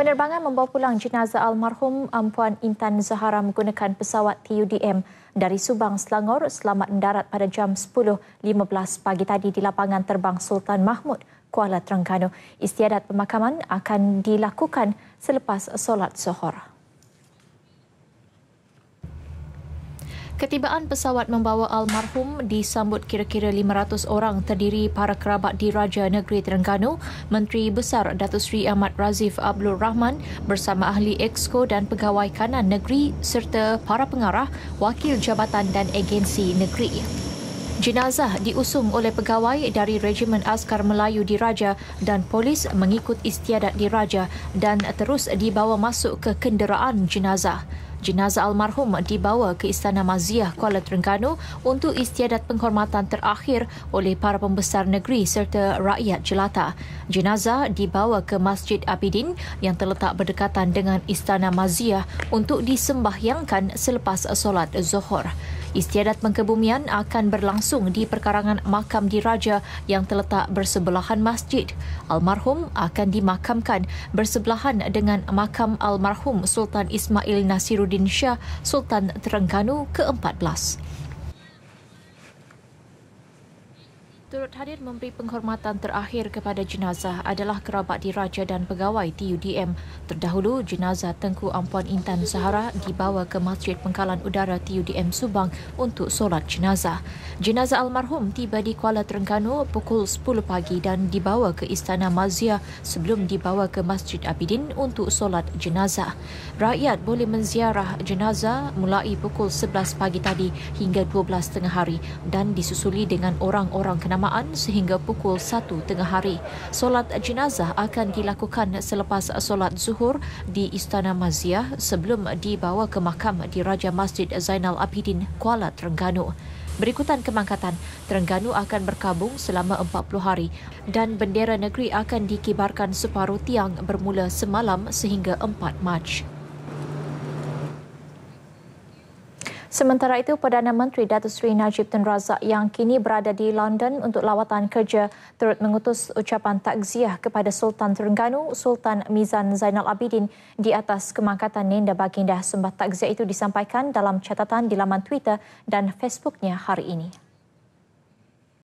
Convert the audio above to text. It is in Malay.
Penerbangan membawa pulang jenazah almarhum Ampuan Intan Zahara menggunakan pesawat TUDM dari Subang, Selangor selamat mendarat pada jam 10.15 pagi tadi di lapangan terbang Sultan Mahmud, Kuala Terengganu. Istiadat pemakaman akan dilakukan selepas solat zuhur. Ketibaan pesawat membawa almarhum disambut kira-kira 500 orang terdiri para kerabat diraja negeri Terengganu, Menteri Besar Datu Sri Ahmad Razif Abdul Rahman bersama ahli EXCO dan pegawai kanan negeri serta para pengarah, wakil jabatan dan agensi negeri. Jenazah diusung oleh pegawai dari Regimen Askar Melayu Diraja dan polis mengikut istiadat diraja dan terus dibawa masuk ke kenderaan jenazah. Jenazah almarhum dibawa ke Istana Maziah Kuala Terengganu untuk istiadat penghormatan terakhir oleh para pembesar negeri serta rakyat jelata. Jenazah dibawa ke Masjid Abidin yang terletak berdekatan dengan Istana Maziah untuk disembahyangkan selepas solat zuhur. Istiadat pengebumian akan berlangsung di perkarangan makam diraja yang terletak bersebelahan masjid. Almarhum akan dimakamkan bersebelahan dengan makam almarhum Sultan Ismail Nasiruddin Nuruddin Shah, Sultan Terengganu ke-14. Turut hadir memberi penghormatan terakhir kepada jenazah adalah kerabat diraja dan pegawai TUDM. Terdahulu, jenazah Tengku Ampuan Intan Zahara dibawa ke Masjid Pengkalan Udara TUDM Subang untuk solat jenazah. Jenazah almarhum tiba di Kuala Terengganu pukul 10 pagi dan dibawa ke Istana Mazia sebelum dibawa ke Masjid Abidin untuk solat jenazah. Rakyat boleh menziarah jenazah mulai pukul 11 pagi tadi hingga 12 tengah hari dan disusuli dengan orang-orang kenal berjamaan sehingga pukul 1 tengah hari. Solat jenazah akan dilakukan selepas solat zuhur di Istana Maziah sebelum dibawa ke makam di Raja Masjid Zainal Abidin, Kuala Terengganu. Berikutan kemangkatan, Terengganu akan berkabung selama 40 hari dan bendera negeri akan dikibarkan separuh tiang bermula semalam sehingga 4 Mac. Sementara itu, Perdana Menteri Datuk Seri Najib Tun Razak yang kini berada di London untuk lawatan kerja turut mengutus ucapan takziah kepada Sultan Terengganu, Sultan Mizan Zainal Abidin di atas kemangkatan Nenda Baginda. Sembah takziah itu disampaikan dalam catatan di laman Twitter dan Facebooknya hari ini.